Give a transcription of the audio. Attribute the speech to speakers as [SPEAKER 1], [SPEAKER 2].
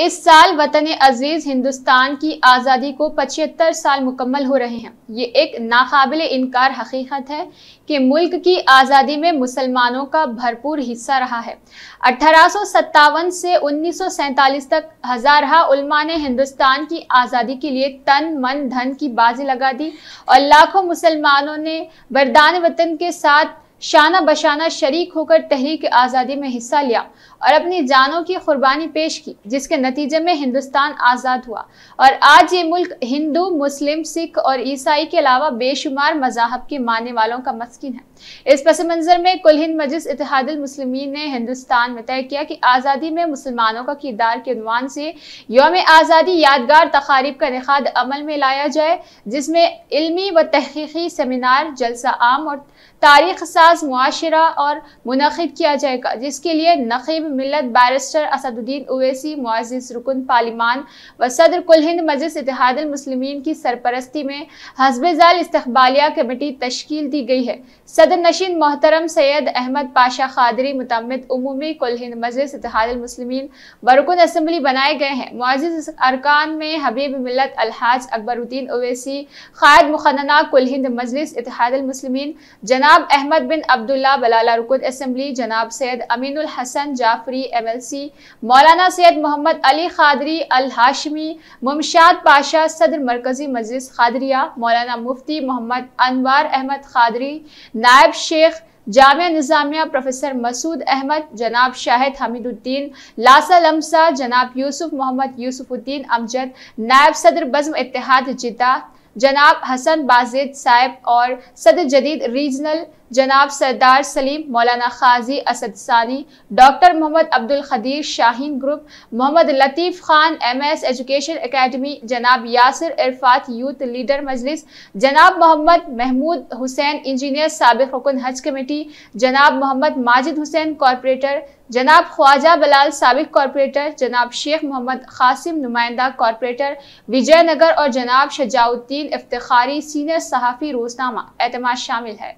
[SPEAKER 1] इस साल वतन अजीज हिंदुस्तान की आज़ादी को 75 साल मुकम्मल हो रहे हैं ये एक नाकबिल इनकार हकीकत है कि मुल्क की आज़ादी में मुसलमानों का भरपूर हिस्सा रहा है अठारह से उन्नीस तक हज़ारहा उल्मा ने हिंदुस्तान की आज़ादी के लिए तन मन धन की बाजी लगा दी और लाखों मुसलमानों ने बरदान वतन के साथ शाना बशाना शरीक होकर तहरीक आज़ादी में हिस्सा लिया और अपनी जानों की कुर्बानी पेश की जिसके नतीजे में हिंदुस्तान आज़ाद हुआ और आज ये मुल्क हिंदू मुस्लिम सिख और ईसाई के अलावा बेशुमार मजाहब के मानने वालों का मस्किन है इस पस मंज़र में कुल हिंद मजिस इतिहादल ने हिंदुस्तान में तय किया कि आज़ादी में मुसलमानों का किरदार के अनवान से योम आज़ादी यादगार तकारीब का निखाद अमल में लाया जाए जिसमें इलमी व तहकी सेमिनार जलसा आम और तारीख साज मुआरा और मुनद किया जाएगा जिसके लिए नकीब मिलत बैरिस्टर असदुद्दीन अवैसी मुआज़ रुकन पार्लिमान व सदर कुल हिंद मजलिस इतिहादमसलमिन की सरपरस्ती में हसब ज़ाल इस्तबालिया कमेटी तश्कील दी गई है सदर नशीन मोहतरम सैद अहमद पाशा खादरी मुतमद अमूमी कुल हिंद मजलिस इतिहादमसलमिन व असम्बली बनाए गए हैं मुआज़ अरकान में हबीब मिलत अलहाज अकबरुद्दीन अवैसी क़ायद मुखनना कुल हिंद मजलिस इतिहादमसलमिन जना जनाब अहमद बिन अब्दुल्ला बलाला रुकन असम्बली जनाब सैद अमीनुल हसन जाफरी एमएलसी मौलाना सैद मोहम्मद अली खादरी अल हाशमी मुमशाद पाशा सदर मरकज़ी मजलिस खादरिया मौलाना मुफ्ती मोहम्मद अनवार अहमद खादरी नायब शेख जामिया निज़ामिया प्रोफेसर मसूद अहमद जनाब शाहिद हमीदुद्दीन लासा लमसा जनाब यूसुफ मोहम्मद यूसुफुद्दीन अमजद नायब सदर बज़म इतिहाद जिदा जनाब हसन बाजिद साहब और सदर जदीद रीजनल जनाब सरदार सलीम मौलाना Qazi Asad Sani doctor Mohammed Abdul Khadeer Shaheen group Mohammed Latif Khan M S education academy जनाब यासर इरफात यूथ लीडर मजलिस जनाब मोहम्मद महमूद हुसैन इंजीनियर सबक रुकन हज कमेटी जनाब मोहम्मद माजिद हुसैन कॉरपोरेटर जनाब ख्वाजा बलाल सबक कॉरपोरेटर जनाब शेख मोहम्मद कासिम नुमाइंदा कॉरपोरेटर विजयनगर और जनाब शजाउद्दीन इफ्तारी सीनियर सहाफ़ी रोजनामा एतम शामिल है